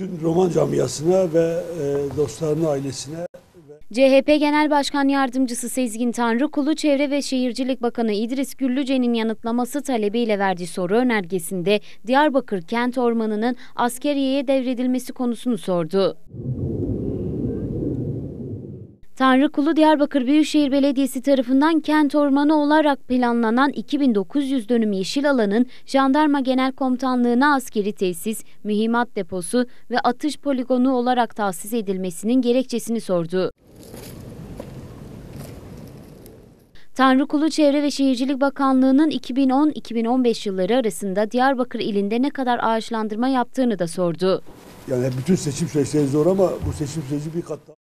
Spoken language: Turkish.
Tüm roman camiasına ve e, dostlarına, ailesine CHP Genel Başkan Yardımcısı Sezgin Tanrıkulu, Çevre ve Şehircilik Bakanı İdris Güllüce'nin yanıtlaması talebiyle verdiği soru önergesinde Diyarbakır kent ormanının askeriyeye devredilmesi konusunu sordu. Tanrıkulu Diyarbakır Büyükşehir Belediyesi tarafından kent ormanı olarak planlanan 2900 dönüm yeşil alanın Jandarma Genel Komutanlığı'na askeri tesis, mühimmat deposu ve atış poligonu olarak tahsis edilmesinin gerekçesini sordu. Tanrıkulu Çevre ve Şehircilik Bakanlığı'nın 2010-2015 yılları arasında Diyarbakır ilinde ne kadar ağaçlandırma yaptığını da sordu. Yani bütün seçim süreçleri zor ama bu seçim süreci bir kat